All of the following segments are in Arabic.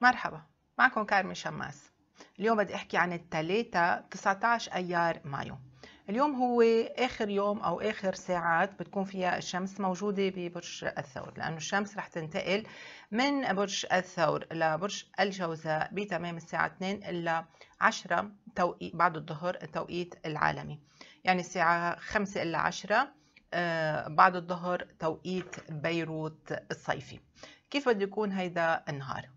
مرحبا معكم كارمي شماس اليوم بدي احكي عن الثلاثة 19 ايار مايو اليوم هو اخر يوم او اخر ساعات بتكون فيها الشمس موجوده ببرج الثور لانه الشمس رح تنتقل من برج الثور لبرج الجوزاء بتمام الساعه 2 الا 10 توقيت بعد الظهر التوقيت العالمي يعني الساعه 5 الا 10 بعد الظهر توقيت بيروت الصيفي كيف بده يكون هيدا النهار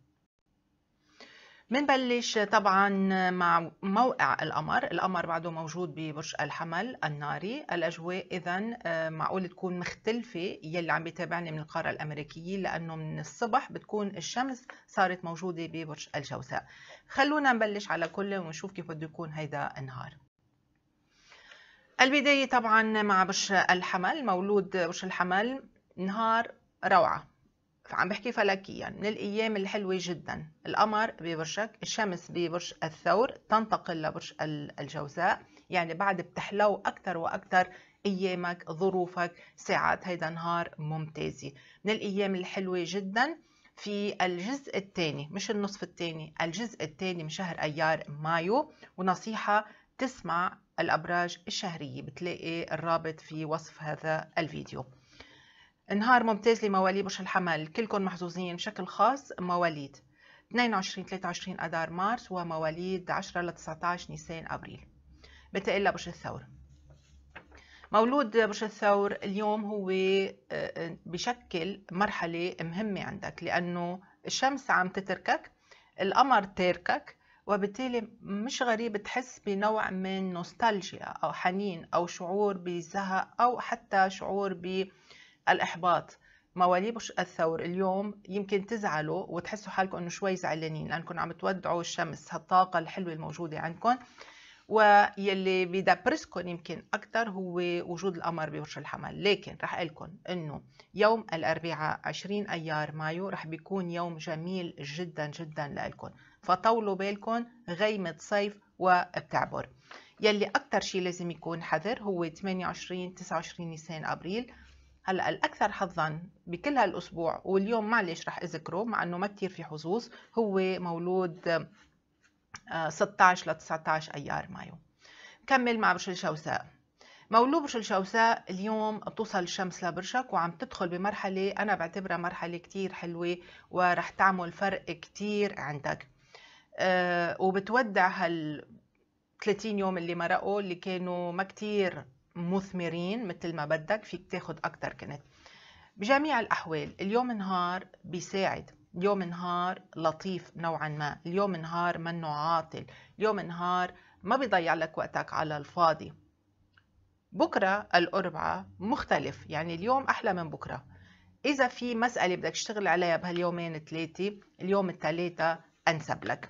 منبلش طبعا مع موقع القمر القمر بعده موجود ببرج الحمل الناري الأجواء إذا آه، معقول تكون مختلفة يلي عم بيتابعني من القارة الأمريكية لأنه من الصبح بتكون الشمس صارت موجودة ببرج الجوزاء خلونا نبلش على كل ونشوف كيف بده يكون هيدا النهار البداية طبعا مع برج الحمل مولود برج الحمل نهار روعة فعم بحكي فلكيا من الأيام الحلوة جدا القمر ببرشك الشمس ببرج الثور تنتقل لبرج الجوزاء يعني بعد بتحلو أكثر وأكثر أيامك ظروفك ساعات هيدا نهار ممتازة من الأيام الحلوة جدا في الجزء الثاني مش النصف الثاني الجزء الثاني من شهر أيار مايو ونصيحة تسمع الأبراج الشهرية بتلاقي الرابط في وصف هذا الفيديو نهار ممتاز لمواليد برج الحمل كلكم محظوظين بشكل خاص مواليد 22 23 اذار مارس ومواليد 10 ل 19 نيسان ابريل بتقلى برج الثور مولود برج الثور اليوم هو آه، آه، بشكل مرحلة مهمة عندك لأنه الشمس عم تتركك القمر تاركك وبالتالي مش غريب تحس بنوع من نوستالجيا أو حنين أو شعور بزهق أو حتى شعور ب الإحباط مواليب الثور اليوم يمكن تزعلوا وتحسوا حالكم انه شوي زعلانين لانكم عم تودعوا الشمس هالطاقه الحلوه الموجوده عندكم ويلي بيدبرسكم يمكن اكثر هو وجود القمر ببرج الحمل لكن رح اقول لكم انه يوم الاربعاء 20 ايار مايو رح بيكون يوم جميل جدا جدا لكم فطولوا بالكم غيمه صيف وبتعبر يلي اكثر شيء لازم يكون حذر هو 28 29 نيسان ابريل هلا الاكثر حظا بكل هالاسبوع واليوم معلش رح اذكره مع انه ما كثير في حظوظ هو مولود 16 آه، ل 19 ايار مايو كمل مع برج الشوساء مولود برج الشوساء اليوم بتوصل الشمس لبرجك وعم تدخل بمرحلة أنا بعتبرها مرحلة كثير حلوة ورح تعمل فرق كثير عندك آه، وبتودع هال 30 يوم اللي مرقوا اللي كانوا ما كثير مثمرين مثل ما بدك فيك تاخد أكتر كنت بجميع الأحوال اليوم نهار بيساعد اليوم نهار لطيف نوعا ما اليوم نهار منه عاطل اليوم نهار ما بيضيع لك وقتك على الفاضي بكرة الأربعاء مختلف يعني اليوم أحلى من بكرة إذا في مسألة بدك تشتغل عليها بهاليومين ثلاثة اليوم الثلاثة أنسب لك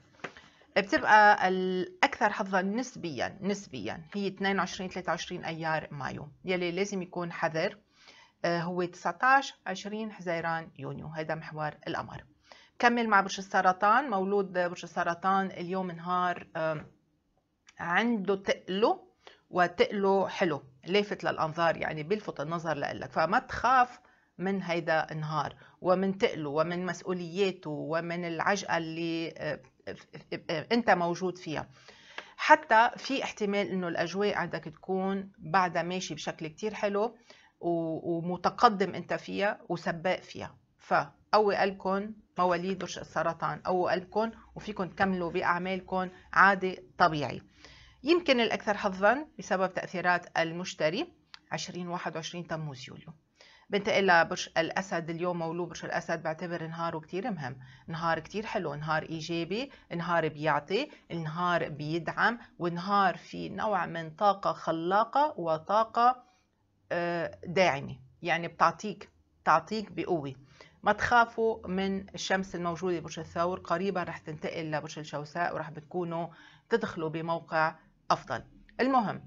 بتبقى الأكثر حظا نسبيا نسبيا هي 22 23 أيار مايو يلي لازم يكون حذر آه، هو 19 20 حزيران يونيو هذا محور القمر كمل مع برج السرطان مولود برج السرطان اليوم نهار عنده تقله وتقله حلو لافت للأنظار يعني بيلفت النظر لك فما تخاف من هيدا النهار ومن تقله ومن مسؤولياته ومن العجقة اللي آه، انت موجود فيها حتى في احتمال انه الاجواء عندك تكون بعدها ماشي بشكل كتير حلو ومتقدم انت فيها وسباق فيها فقوي قلبكم مواليد برج السرطان قوي قلبكم وفيكم تكملوا باعمالكم عادي طبيعي يمكن الاكثر حظا بسبب تاثيرات المشتري 20 21 تموز يوليو بنتقل لبرج الأسد اليوم مولود برج الأسد بعتبر نهاره كثير مهم نهار كثير حلو نهار إيجابي نهار بيعطي نهار بيدعم ونهار في نوع من طاقة خلاقة وطاقة آه، داعمة يعني بتعطيك تعطيك بقوة ما تخافوا من الشمس الموجودة برج الثور قريبا رح تنتقل لبرج الجوساء ورح بتكونوا تدخلوا بموقع أفضل المهم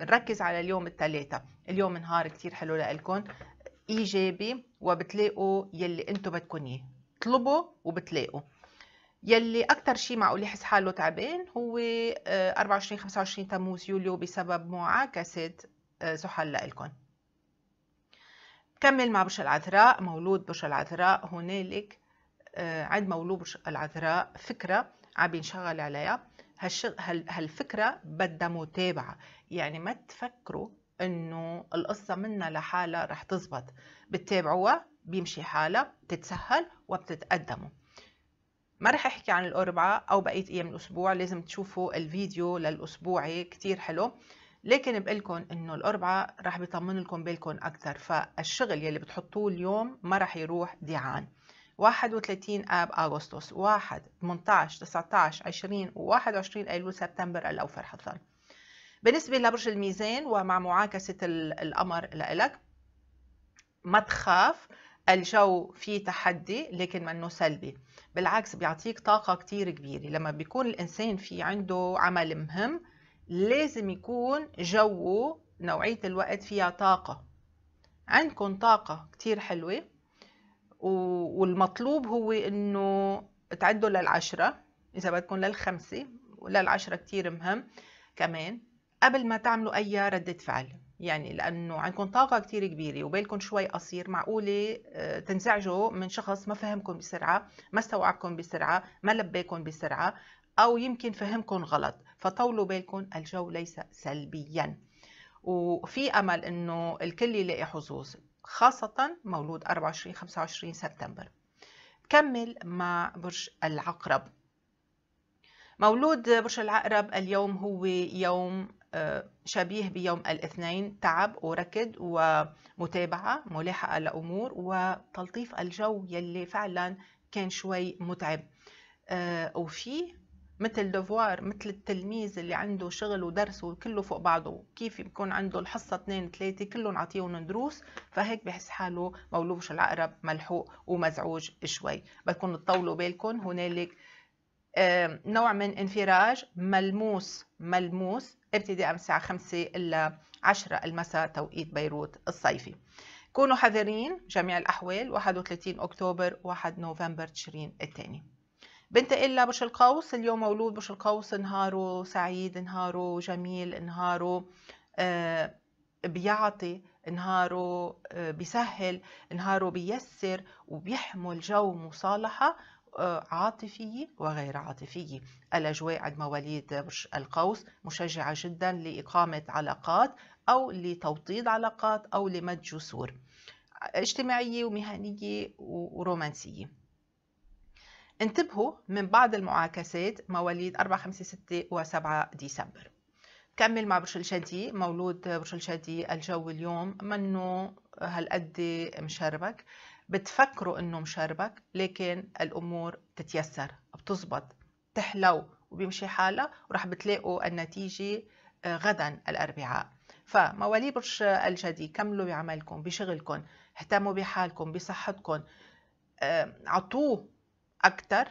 نركز على اليوم الثلاثة اليوم نهار كتير حلو لإلكم ايجابي وبتلاقوا يلي انتم بدكم اياه اطلبوا وبتلاقوا يلي اكثر شيء معقول يحس حاله تعبان هو 24 25 تموز يوليو بسبب معاكسه آه، زحل لكم كمل مع برج العذراء مولود برج العذراء هنالك آه، عند مولود برج العذراء فكره عم ينشغل عليها هالفكره بدها متابعه يعني ما تفكروا انه القصة منها لحالها رح تزبط بتتابعوها بيمشي حالها بتتسهل وبتتقدموا ما رح احكي عن الاربعاء أو بقية أيام الأسبوع لازم تشوفوا الفيديو للأسبوعي إيه، كتير حلو لكن بقلكن انه الاربعاء رح بيطمن لكم بالكم أكثر فالشغل يلي بتحطوه اليوم ما رح يروح ديعان 31 آب أغسطس 1 18 19 20 و 21 أيلول سبتمبر الاوفر حظا بالنسبة لبرج الميزان ومع معاكسة القمر لإلك ما تخاف الجو فيه تحدي لكن منه سلبي بالعكس بيعطيك طاقة كتير كبيرة لما بيكون الإنسان في عنده عمل مهم لازم يكون جوه نوعية الوقت فيها طاقة عندكم طاقة كتير حلوة والمطلوب هو إنه تعدوا للعشرة إذا بدكم للخمسة وللعشرة كتير مهم كمان قبل ما تعملوا أي ردة فعل يعني لأنه عندكم طاقة كثير كبيرة وبالكم شوي قصير معقولة آه، تنزعجوا من شخص ما فهمكم بسرعة ما استوعبكم بسرعة ما لبيكم بسرعة أو يمكن فهمكم غلط فطولوا بالكم الجو ليس سلبيا وفي أمل أنه الكل يلاقي حظوظ خاصة مولود 24-25 سبتمبر كمل مع برج العقرب مولود برج العقرب اليوم هو يوم شبيه بيوم الاثنين تعب وركض ومتابعة ملاحقة لأمور وتلطيف الجو يلي فعلا كان شوي متعب آه، وفي مثل دوفوار مثل التلميذ اللي عنده شغل ودرس وكله فوق بعضه كيف يكون عنده الحصة اثنين ثلاثة كلهم عطيهم دروس فهيك بحس حاله مولوش العقرب ملحوق ومزعوج شوي بدكم تطولوا بالكم هنالك نوع من انفراج ملموس ملموس ابتداء من الساعة 5 إلى 10 المساء توقيت بيروت الصيفي كونوا حذرين جميع الأحوال 31 أكتوبر 1 نوفمبر تشرين الثاني بنتقل لبش القوس اليوم مولود بش القوس نهاره سعيد نهاره جميل نهاره آه، بيعطي نهاره آه، بيسهل نهاره بيسر وبيحمل جو مصالحة عاطفية وغير عاطفية الأجواء عند مواليد القوس مشجعة جدا لإقامة علاقات أو لتوطيد علاقات أو لمد جسور اجتماعية ومهنية ورومانسية انتبهوا من بعض المعاكسات مواليد 4 5 6 و7 ديسمبر كمل مع برج الجدي مولود برج الجدي الجو اليوم منه هالقد مشربك بتفكروا انه مشربك لكن الامور تتيسر بتزبط تحلو وبيمشي حالها ورح بتلاقوا النتيجة آه، غدا الأربعاء فموالي برج الجدي كملوا بعملكم بشغلكم اهتموا بحالكم بصحتكم آه، عطوه أكثر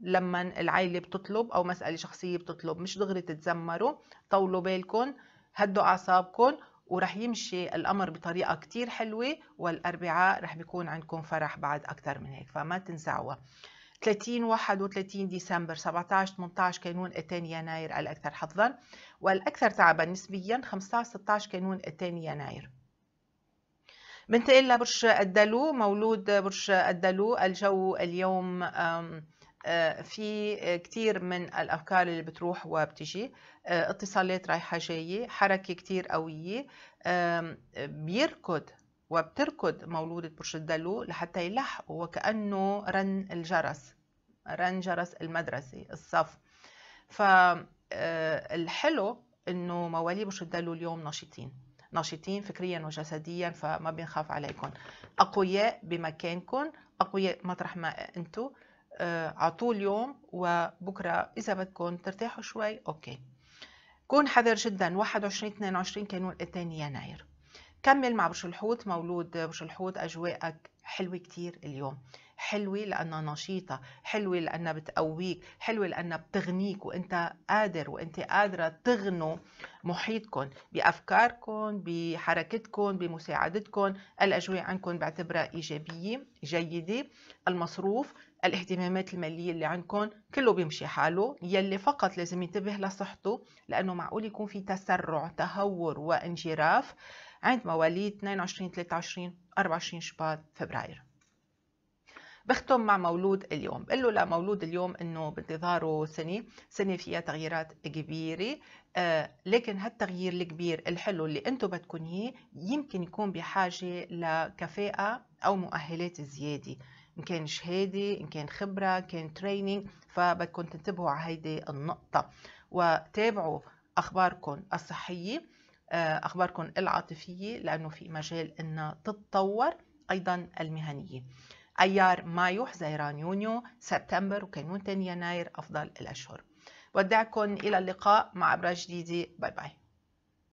لما العائله بتطلب او مساله شخصيه بتطلب مش دغري تتذمروا طولوا بالكم هدوا اعصابكم ورح يمشي الامر بطريقه كتير حلوه والاربعاء رح بيكون عندكم فرح بعد اكثر من هيك فما تنسعوا 30 31 ديسمبر 17 18 كانون 2 يناير الاكثر حظا والاكثر تعبا نسبيا 15 16 كانون 2 يناير بنتقل لبرج الدلو مولود برج الدلو الجو اليوم آه، في آه، كثير من الأفكار اللي بتروح وبتجي آه، اتصالات رايحة جاية حركة كثير قوية بيركض وبتركض مولودة برج الدلو لحتى يلحقوا وكأنه رن الجرس رن جرس المدرسة الصف فالحلو انه مواليد برج الدلو اليوم نشيطين نشيطين فكريا وجسديا فما بنخاف عليكم اقوياء بمكانكم اقوياء مطرح ما انتم آه، عطول اليوم وبكرة إذا بدكم ترتاحوا شوي أوكي كون حذر جدا 21 22 كانون الثاني يناير كمل مع برج الحوت مولود برج الحوت أجواءك حلوة كتير اليوم حلوة لأنها نشيطة حلوة لأنها بتقويك حلوة لأنها بتغنيك وأنت قادر وأنت قادرة تغنوا محيطكم بأفكاركم بحركتكم بمساعدتكم الأجواء عندكم بعتبرها إيجابية جيدة المصروف الاهتمامات المالية اللي عندكم كله بيمشي حاله يلي فقط لازم ينتبه لصحته لأنه معقول يكون في تسرع تهور وانجراف عند مواليد 22 23 24 شباط فبراير بختم مع مولود اليوم بقول له لمولود اليوم انه بانتظاره سنه سنه فيها تغييرات كبيره آه لكن هالتغيير الكبير الحلو اللي انتم بدكم اياه يمكن يكون بحاجه لكفاءه او مؤهلات زياده ان كان شهاده ان كان خبره ان كان تريننج فبدكم تنتبهوا على هيدي النقطه وتابعوا اخباركم الصحيه آه، اخباركم العاطفيه لانه في مجال انها تتطور ايضا المهنيه أيار مايو حزيران يونيو سبتمبر وكانون يناير أفضل الأشهر ودعكم إلى اللقاء مع أبراج جديدة باي باي